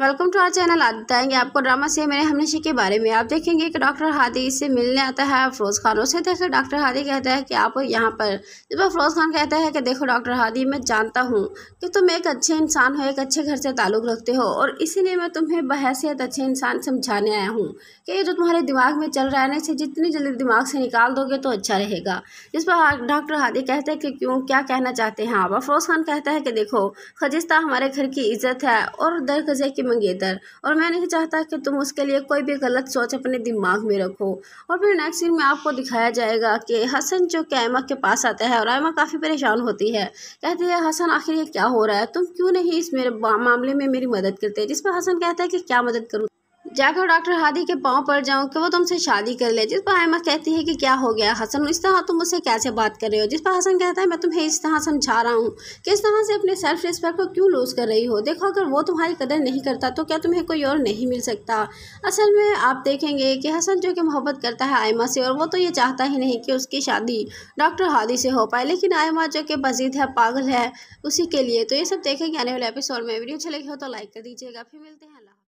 welcome to our channel आज बताएंगे आपको ड्रामा से मेरे हमेशा के बारे में आप देखेंगे कि डॉक्टर हादी से मिलने आता है अफरोज़ खान उसे देखकर डॉक्टर हादी कहता है कि आप यहाँ पर जब अफरोज़ खान कहता है कि देखो डॉक्टर हादी मैं जानता हूँ कि तुम एक अच्छे इंसान हो एक अच्छे घर से ताल्लुक़ रखते हो और इसीलिए मैं तुम्हें बहसीत अच्छे इंसान समझाने आया हूँ कि ये जो तुम्हारे दिमाग में चल रहा है ना इसे जितनी जल्दी दिमाग से निकाल दोगे तो अच्छा रहेगा जिस पर डॉक्टर हादी कहते हैं कि क्यों क्या कहना चाहते हैं आप अफरोज़ खान कहता है कि देखो खजिस्ता हमारे घर की इज़्ज़त है और दर मंगेतर और मैं नहीं चाहता कि तुम उसके लिए कोई भी गलत सोच अपने दिमाग में रखो और फिर नेक्स्ट सीन में आपको दिखाया जाएगा कि हसन जो कि आयमा के पास आता है और आयमा काफ़ी परेशान होती है कहती है हसन आखिर ये क्या हो रहा है तुम क्यों नहीं इस मेरे मामले में मेरी मदद करते जिसमें हसन कहता है कि क्या मदद करूँ जाकर डॉक्टर हादी के पाँव पर जाऊँ कि वो तुमसे शादी कर ले जिस पर आयमा कहती है कि क्या हो गया हसन इस तरह तुम मुझसे कैसे बात कर रहे हो जिस पर हसन कहता है मैं तुम्हें इस तरह समझा रहा हूँ कि इस तरह से अपने सेल्फ रिस्पेक्ट को क्यों लूज़ कर रही हो देखो अगर वो तुम्हारी कदर नहीं करता तो क्या तुम्हें कोई और नहीं मिल सकता असल में आप देखेंगे कि हसन जो कि मोहब्बत करता है आयमा से और वो तो ये चाहता ही नहीं कि उसकी शादी डॉक्टर हादी से हो पाए लेकिन आयमा जो कि बजीद है पागल है उसी के लिए तो ये सब देखेंगे आने वाले एपिसोड में वीडियो अच्छी लगी हो तो लाइक कर दीजिएगा फिर मिलते हैं अल्लाह